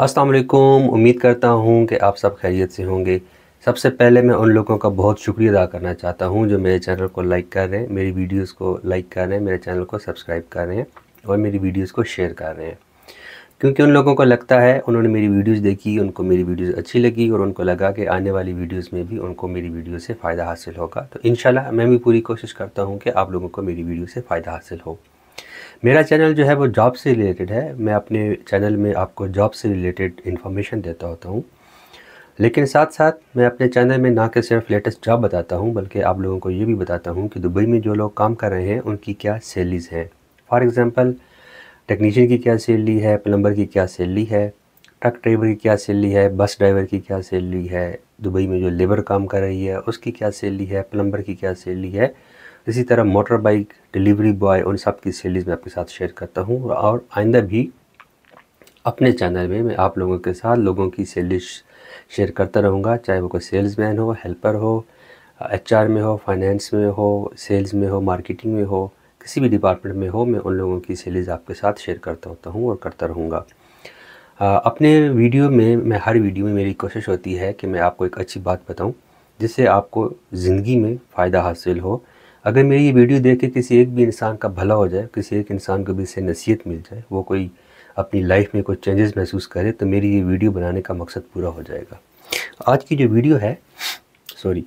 असलकुम उम्मीद करता हूँ कि आप सब खैरियत से होंगे सबसे पहले मैं उन लोगों का बहुत शुक्रिया अदा करना चाहता हूँ जो मेरे चैनल को लाइक कर रहे हैं मेरी वीडियोस को लाइक कर रहे हैं मेरे चैनल को सब्सक्राइब कर रहे हैं और मेरी वीडियोस को शेयर कर रहे हैं क्योंकि उन लोगों को लगता है उन्होंने मेरी वीडियोज़ देखी उनको मेरी वीडियोज़ अच्छी लगी और उनको लगा कि आने वाली वीडियोज़ में भी उनको मेरी वीडियो से फ़ायदा हासिल होगा तो इन मैं भी पूरी कोशिश करता हूँ कि आप लोगों को मेरी वीडियो से फ़ायदा हासिल हो मेरा चैनल जो है वो जॉब से रिलेटेड है मैं अपने चैनल में आपको जॉब से रिलेटेड इन्फॉर्मेशन देता होता हूँ लेकिन साथ साथ मैं अपने चैनल में ना कि सिर्फ लेटेस्ट जॉब बताता हूँ बल्कि आप लोगों को ये भी बताता हूँ कि दुबई में जो लोग काम कर रहे हैं उनकी क्या सैलरीज़ हैं फॉर एग्ज़ाम्पल टेक्नीशियन की क्या सैलरी है प्लम्बर की क्या सैलरी है ट्रक ड्राइवर की क्या सैलरी है बस ड्राइवर की क्या सैलरी है दुबई में जो लेबर काम कर रही है उसकी क्या सैलरी है प्लम्बर की क्या सैलरी है इसी तरह मोटर बाइक डिलीवरी बॉय उन सब की सीरीज़ मैं आपके साथ शेयर करता हूँ और आइंदा भी अपने चैनल में मैं आप लोगों के साथ लोगों की सीरीज शेयर करता रहूँगा चाहे वो कोई सेल्समैन हो हेल्पर हो एचआर में हो फाइनेंस में हो सेल्स में हो मार्केटिंग में हो किसी भी डिपार्टमेंट में हो मैं उन लोगों की सीरीज़ आपके साथ शेयर करता होता हूँ और करता रहूँगा अपने वीडियो में मैं हर वीडियो में मेरी कोशिश होती है कि मैं आपको एक अच्छी बात बताऊँ जिससे आपको ज़िंदगी में फ़ायदा हासिल हो अगर मेरी ये वीडियो देख के किसी एक भी इंसान का भला हो जाए किसी एक इंसान को भी इससे नसीहत मिल जाए वो कोई अपनी लाइफ में कोई चेंजेस महसूस करे तो मेरी ये वीडियो बनाने का मकसद पूरा हो जाएगा आज की जो वीडियो है सॉरी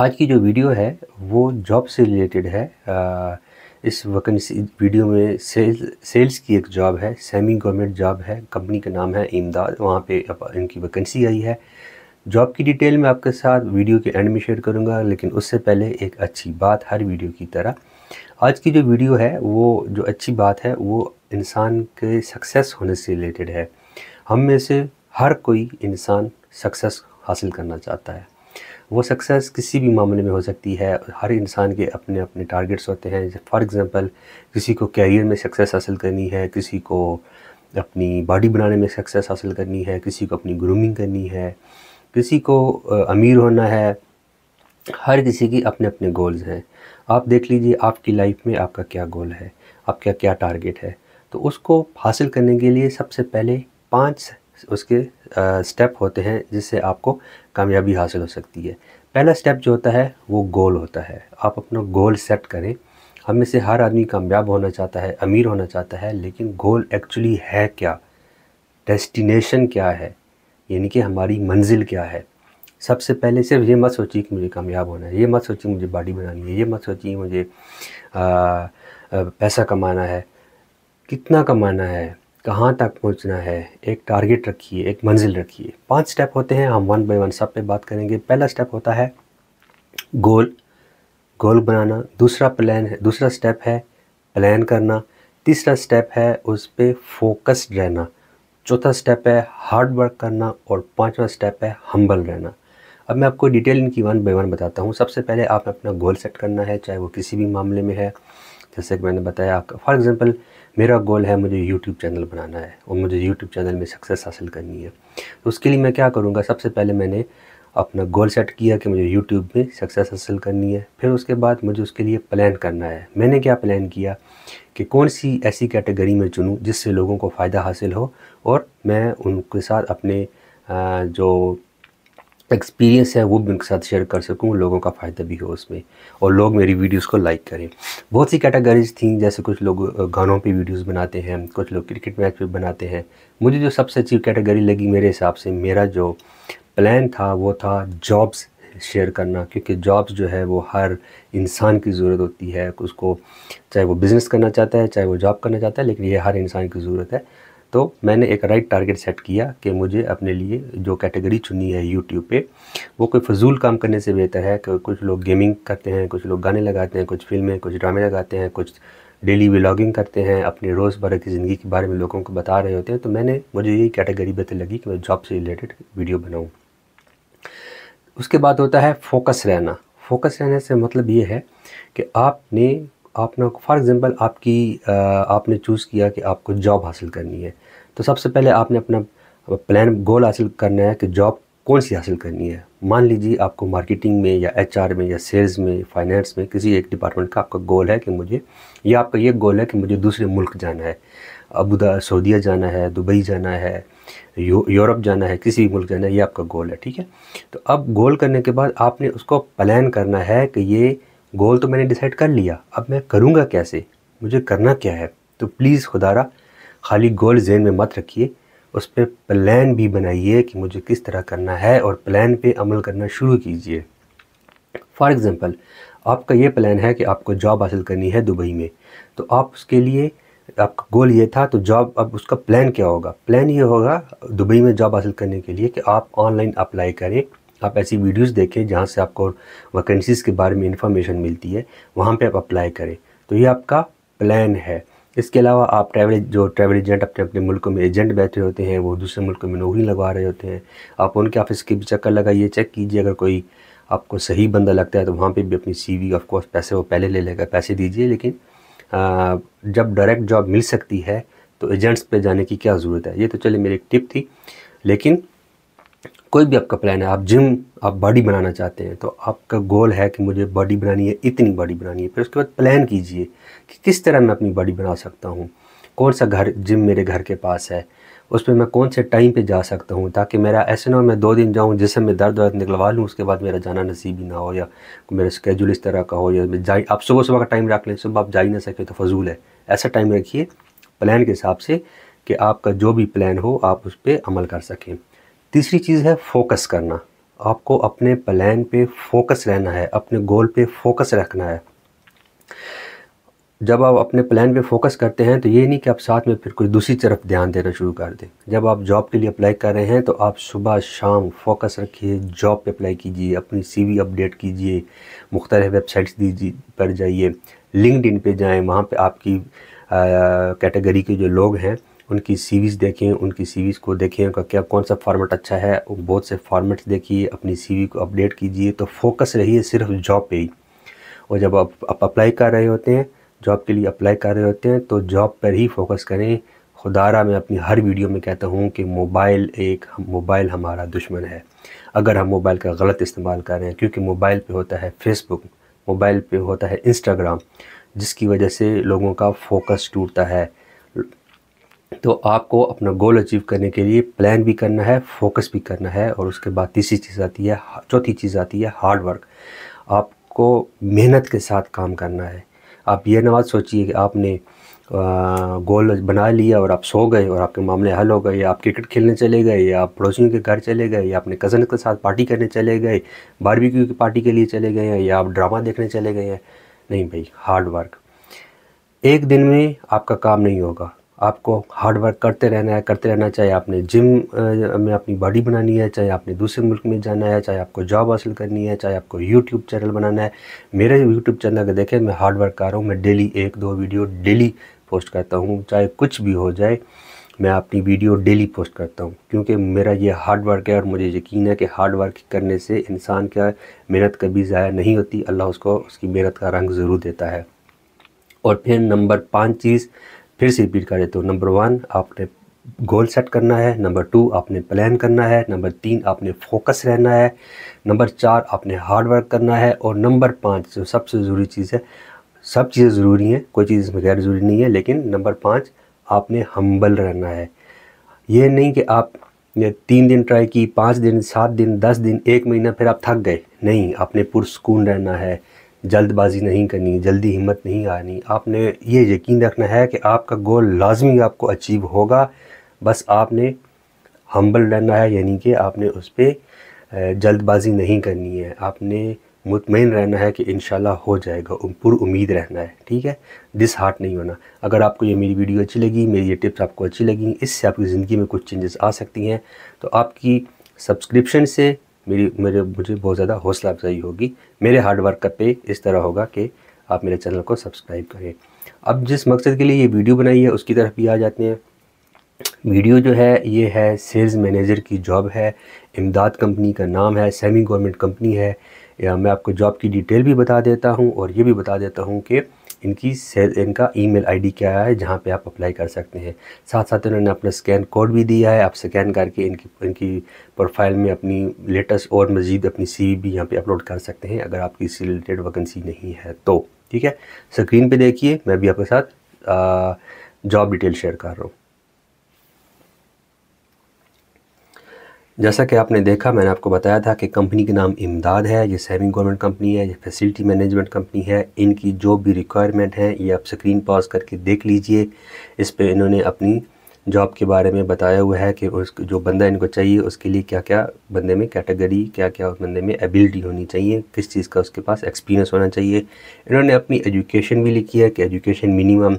आज की जो वीडियो है वो जॉब से रिलेटेड है इस वैकेंसी वीडियो में सेल सेल्स की एक जॉब है सेमी गवर्नमेंट जॉब है कंपनी का नाम है इमदाद वहाँ पे इनकी वैकेंसी आई है जॉब की डिटेल मैं आपके साथ वीडियो के एंड में शेयर करूंगा लेकिन उससे पहले एक अच्छी बात हर वीडियो की तरह आज की जो वीडियो है वो जो अच्छी बात है वो इंसान के सक्सेस होने से रिलेटेड है हम में से हर कोई इंसान सक्सेस हासिल करना चाहता है वो सक्सेस किसी भी मामले में हो सकती है हर इंसान के अपने अपने टारगेट्स होते हैं फॉर एग्ज़ाम्पल किसी को कैरियर में सक्सेस हासिल करनी है किसी को अपनी बॉडी बनाने में सक्सेस हासिल करनी है किसी को अपनी ग्रूमिंग करनी है किसी को अमीर होना है हर किसी की अपने अपने गोल्स हैं आप देख लीजिए आपकी लाइफ में आपका क्या गोल है आपका क्या टारगेट है तो उसको हासिल करने के लिए सबसे पहले पांच उसके स्टेप होते हैं जिससे आपको कामयाबी हासिल हो सकती है पहला स्टेप जो होता है वो गोल होता है आप अपना गोल सेट करें हम में से हर आदमी कामयाब होना चाहता है अमीर होना चाहता है लेकिन गोल एक्चुअली है क्या डेस्टिनेशन क्या है यानी कि हमारी मंजिल क्या है सबसे पहले सिर्फ ये मत सोचिए कि मुझे कामयाब होना है ये मत सोचिए मुझे बॉडी बनानी है ये मत सोचिए मुझे आ, आ, पैसा कमाना है कितना कमाना है कहाँ तक पहुँचना है एक टारगेट रखिए एक मंजिल रखिए पांच स्टेप होते हैं हम वन बाई वन सब पे बात करेंगे पहला स्टेप होता है गोल गोल बनाना दूसरा प्लान है दूसरा स्टेप है प्लान करना तीसरा स्टेप है उस पर फोकस्ड रहना चौथा स्टेप है हार्ड वर्क करना और पांचवा स्टेप है हम्बल रहना अब मैं आपको डिटेल इनकी वन बाई वन बताता हूँ सबसे पहले आप अपना गोल सेट करना है चाहे वो किसी भी मामले में है जैसे कि मैंने बताया आपका फॉर एग्ज़ाम्पल मेरा गोल है मुझे यूट्यूब चैनल बनाना है और मुझे यूट्यूब चैनल में सक्सेस हासिल करनी है तो उसके लिए मैं क्या करूँगा सबसे पहले मैंने अपना गोल सेट किया कि मुझे यूट्यूब में सक्सेस हासिल करनी है फिर उसके बाद मुझे उसके लिए प्लान करना है मैंने क्या प्लान किया कि कौन सी ऐसी कैटेगरी में चुनूँ जिससे लोगों को फ़ायदा हासिल हो और मैं उनके साथ अपने जो एक्सपीरियंस है वो भी उनके साथ शेयर कर सकूँ लोगों का फ़ायदा भी हो उसमें और लोग मेरी वीडियोस को लाइक करें बहुत सी कैटेगरीज थी जैसे कुछ लोग गानों पे वीडियोस बनाते हैं कुछ लोग क्रिकेट मैच पे बनाते हैं मुझे जो सबसे अच्छी कैटेगरी लगी मेरे हिसाब से मेरा जो प्लान था वो था जॉब्स शेयर करना क्योंकि जॉब्स जो है वो हर इंसान की ज़रूरत होती है उसको चाहे वो बिज़नेस करना चाहता है चाहे वो जॉब करना चाहता है लेकिन ये हर इंसान की ज़रूरत है तो मैंने एक राइट टारगेट सेट किया कि मुझे अपने लिए जो कैटेगरी चुनी है यूट्यूब पे वो कोई फजूल काम करने से बेहतर है कि कुछ लोग गेमिंग करते हैं कुछ लोग गाने लगाते हैं कुछ फिल्में कुछ ड्रामे लगाते हैं कुछ डेली व्लॉगिंग करते हैं अपने रोज़मर्रा की ज़िंदगी के बारे में लोगों को बता रहे होते हैं तो मैंने मुझे यही कैटेगरी बेहतर लगी कि मैं जॉब से रिलेटेड वीडियो बनाऊँ उसके बाद होता है फोकस रहना फोकस रहने से मतलब ये है कि आपने आपने फॉर एग्ज़ाम्पल आपकी आ, आपने चूज़ किया कि आपको जॉब हासिल करनी है तो सबसे पहले आपने अपना प्लान गोल हासिल करना है कि जॉब कौन सी हासिल करनी है मान लीजिए आपको मार्केटिंग में या एचआर में या सेल्स में फाइनेंस में किसी एक डिपार्टमेंट का आपका गोल है कि मुझे या आपका ये गोल है कि मुझे दूसरे मुल्क जाना है अबूदा सऊदीया जाना है दुबई जाना है यूरोप जाना है किसी भी मुल्क जाना है ये आपका गोल है ठीक है तो अब गोल करने के बाद आपने उसको प्लान करना है कि ये गोल तो मैंने डिसाइड कर लिया अब मैं करूँगा कैसे मुझे करना क्या है तो प्लीज़ खुदारा खाली गोल जेन में मत रखिए उस पर प्लान भी बनाइए कि मुझे किस तरह करना है और प्लान पे अमल करना शुरू कीजिए फॉर एग्ज़ाम्पल आपका ये प्लान है कि आपको जॉब हासिल करनी है दुबई में तो आप उसके लिए आपका गोल ये था तो जॉब अब उसका प्लान क्या होगा प्लान ये होगा दुबई में जॉब हासिल करने के लिए कि आप ऑनलाइन अप्लाई करें आप ऐसी वीडियोस देखें जहाँ से आपको वैकेंसीज़ के बारे में इंफॉर्मेशन मिलती है वहाँ पे आप अप्लाई करें तो ये आपका प्लान है इसके अलावा आप ट्रैवल जो ट्रैवल एजेंट अपने अपने मुल्कों में एजेंट बैठे होते हैं वो दूसरे मुल्कों में नौकरी लगवा रहे होते हैं आप उनके ऑफिस के भी चक्कर लगाइए चेक कीजिए अगर कोई आपको सही बंदा लगता है तो वहाँ पे भी अपनी सी वी ऑफकोर्स पैसे वो पहले ले लेगा पैसे दीजिए लेकिन आ, जब डायरेक्ट जॉब मिल सकती है तो एजेंट्स पर जाने की क्या ज़रूरत है ये तो चलिए मेरी एक टिप थी लेकिन कोई भी आपका प्लान है आप जिम आप बॉडी बनाना चाहते हैं तो आपका गोल है कि मुझे बॉडी बनानी है इतनी बॉडी बनानी है फिर उसके बाद प्लान कीजिए कि किस तरह मैं अपनी बॉडी बना सकता हूँ कौन सा घर जिम मेरे घर के पास है उस पर मैं कौन से टाइम पे जा सकता हूँ ताकि मेरा ऐसे ना हो मैं दो दिन जाऊँ जिससे मैं दर्द वर्द निकलवा लूँ उसके बाद मेरा जाना नसीब ही ना हो या मेरा स्केजूल इस तरह का हो या मैं जा आप सुबह सुबह का टाइम रख लें सुबह आप जा ही ना सके तो फजूल है ऐसा टाइम रखिए प्लान के हिसाब से कि आपका जो भी प्लान हो आप उस पर अमल कर सकें तीसरी चीज़ है फोकस करना आपको अपने प्लान पे फोकस रहना है अपने गोल पे फोकस रखना है जब आप अपने प्लान पे फोकस करते हैं तो ये नहीं कि आप साथ में फिर कोई दूसरी तरफ ध्यान देना शुरू कर दें जब आप जॉब के लिए अप्लाई कर रहे हैं तो आप सुबह शाम फोकस रखिए जॉब पे अप्लाई कीजिए अपनी सीवी अपडेट कीजिए मुख्तलि वेबसाइट्स दीजिए पर जाइए लिंकड पे जाएँ वहाँ पर आपकी कैटेगरी के जो लोग हैं उनकी सीवीज़ देखें उनकी सीवीज़ को देखें उनका क्या कौन सा फॉर्मेट अच्छा है बहुत से फॉर्मेट्स देखिए अपनी सीवी को अपडेट कीजिए तो फोकस रहिए सिर्फ जॉब पे ही और जब आप, अप्लाई कर रहे होते हैं जॉब के लिए अप्लाई कर रहे होते हैं तो जॉब पर ही फोकस करें खुदारा मैं अपनी हर वीडियो में कहता हूँ कि मोबाइल एक मोबाइल हमारा दुश्मन है अगर हम मोबाइल का गलत इस्तेमाल कर रहे हैं क्योंकि मोबाइल पर होता है फेसबुक मोबाइल पर होता है इंस्टाग्राम जिसकी वजह से लोगों का फोकस टूटता है तो आपको अपना गोल अचीव करने के लिए प्लान भी करना है फोकस भी करना है और उसके बाद तीसरी चीज़ आती है चौथी चीज़ आती है हार्ड वर्क आपको मेहनत के साथ काम करना है आप ये नवाज़ सोचिए कि आपने गोल बना लिया और आप सो गए और आपके मामले हल हो गए या आप क्रिकेट खेलने चले गए या आप पड़ोसियों के घर चले गए या अपने कज़न के साथ पार्टी करने चले गए बारबेक्यू की पार्टी के लिए चले गए हैं या आप ड्रामा देखने चले गए हैं नहीं भाई हार्ड वर्क एक दिन में आपका काम नहीं होगा आपको हार्ड वर्क करते रहना है करते रहना चाहे आपने जिम में अपनी बॉडी बनानी है चाहे आपने दूसरे मुल्क में जाना है चाहे आपको जॉब हासिल करनी है चाहे आपको यूट्यूब चैनल बनाना है मेरे यूट्यूब चैनल अगर देखें मैं हार्ड वर्क कर रहा हूँ मैं डेली एक दो वीडियो डेली पोस्ट करता हूँ चाहे कुछ भी हो जाए मैं अपनी वीडियो डेली पोस्ट करता हूँ क्योंकि मेरा ये हार्ड वर्क है और मुझे यकीन है कि हार्ड वर्क करने से इंसान का मेहनत कभी ज़ाया नहीं होती अल्लाह उसको उसकी मेहनत का रंग ज़रूर देता है और फिर नंबर पाँच चीज़ फिर से रिपीट करें तो नंबर वन आपने गोल सेट करना है नंबर टू आपने प्लान करना है नंबर तीन आपने फोकस रहना है नंबर चार आपने हार्ड वर्क करना है और नंबर पाँच जो सबसे ज़रूरी चीज़ है सब चीज़ें ज़रूरी हैं कोई चीज़ इसमें गैर ज़रूरी नहीं है लेकिन नंबर पाँच आपने हम्बल रहना है यह नहीं कि आप ने तीन दिन ट्राई की पाँच दिन सात दिन दस दिन एक महीना फिर आप थक गए नहीं आपने पुरस्कून रहना है जल्दबाजी नहीं करनी जल्दी हिम्मत नहीं आनी आपने ये यकीन रखना है कि आपका गोल लाजमी आपको अचीव होगा बस आपने हम्बल रहना है यानी कि आपने उस पर जल्दबाजी नहीं करनी है आपने मुतमिन रहना है कि इन हो जाएगा पुर उम्मीद रहना है ठीक है डिस हार्ट नहीं होना अगर आपको ये मेरी वीडियो अच्छी लगी मेरी ये टिप्स आपको अच्छी लगी इससे आपकी ज़िंदगी में कुछ चेंजेस आ सकती हैं तो आपकी सब्सक्रिप्शन से मेरी मेरे मुझे बहुत ज़्यादा हौसला अफजाई होगी मेरे हार्डवर्क का पे इस तरह होगा कि आप मेरे चैनल को सब्सक्राइब करें अब जिस मकसद के लिए ये वीडियो बनाई है उसकी तरफ भी आ जाते हैं वीडियो जो है ये है सेल्स मैनेजर की जॉब है इमदाद कंपनी का नाम है सेमी गवर्नमेंट कंपनी है या मैं आपको जॉब की डिटेल भी बता देता हूँ और ये भी बता देता हूँ कि इनकी सेल इनका ईमेल आईडी क्या है जहाँ पे आप अप्लाई कर सकते हैं साथ साथ इन्होंने अपना स्कैन कोड भी दिया है आप स्कैन करके इनकी इनकी प्रोफाइल में अपनी लेटेस्ट और मज़ीद अपनी सी भी यहाँ पर अपलोड कर सकते हैं अगर आपकी इससे रिलेटेड वैकेंसी नहीं है तो ठीक है स्क्रीन पर देखिए मैं भी आपके साथ जॉब डिटेल शेयर कर रहा हूँ जैसा कि आपने देखा मैंने आपको बताया था कि कंपनी के नाम इमदाद है ये सेविंग गवर्नमेंट कंपनी है ये फैसिलिटी मैनेजमेंट कंपनी है इनकी जो भी रिक्वायरमेंट है ये आप स्क्रीन पॉज करके देख लीजिए इस पर इन्होंने अपनी जॉब के बारे में बताया हुआ है कि उस जो बंदा इनको चाहिए उसके लिए क्या क्या बंदे में कैटेगरी क्या क्या उस बंदे में एबिलिटी होनी चाहिए किस चीज़ का उसके पास एक्सपीरियंस होना चाहिए इन्होंने अपनी एजुकेशन भी लिखी है कि एजुकेशन मिनिमम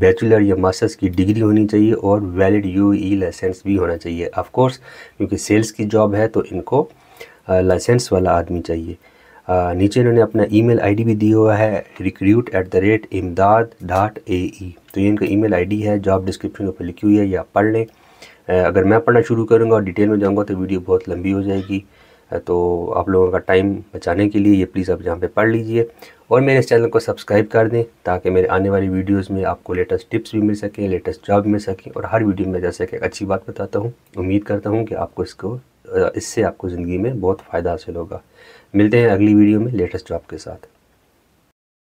बैचलर या मास्टर्स की डिग्री होनी चाहिए और वैलिड यू ई लाइसेंस भी होना चाहिए ऑफकोर्स क्योंकि सेल्स की जॉब है तो इनको लाइसेंस वाला आदमी चाहिए आ, नीचे इन्होंने अपना ईमेल आईडी भी दी हुआ है recruit at the rate Imdad dot A E तो ये इनका ईमेल आईडी है जॉब डिस्क्रिप्शन ऊपर लिखी हुई है या पढ़ लें अगर मैं पढ़ना शुरू करूँगा और डिटेल में जाऊँगा तो वीडियो बहुत लंबी हो जाएगी तो आप लोगों का टाइम बचाने के लिए ये प्लीज़ आप यहाँ पे पढ़ लीजिए और मेरे इस चैनल को सब्सक्राइब कर दें ताकि मेरे आने वाली वीडियोस में आपको लेटेस्ट टिप्स भी मिल सकें लेटेस्ट जॉब मिल सकें और हर वीडियो में जैसे कि अच्छी बात बताता हूँ उम्मीद करता हूँ कि आपको इसको इससे आपको ज़िंदगी में बहुत फ़ायदा हासिल होगा मिलते हैं अगली वीडियो में लेटेस्ट जॉब के साथ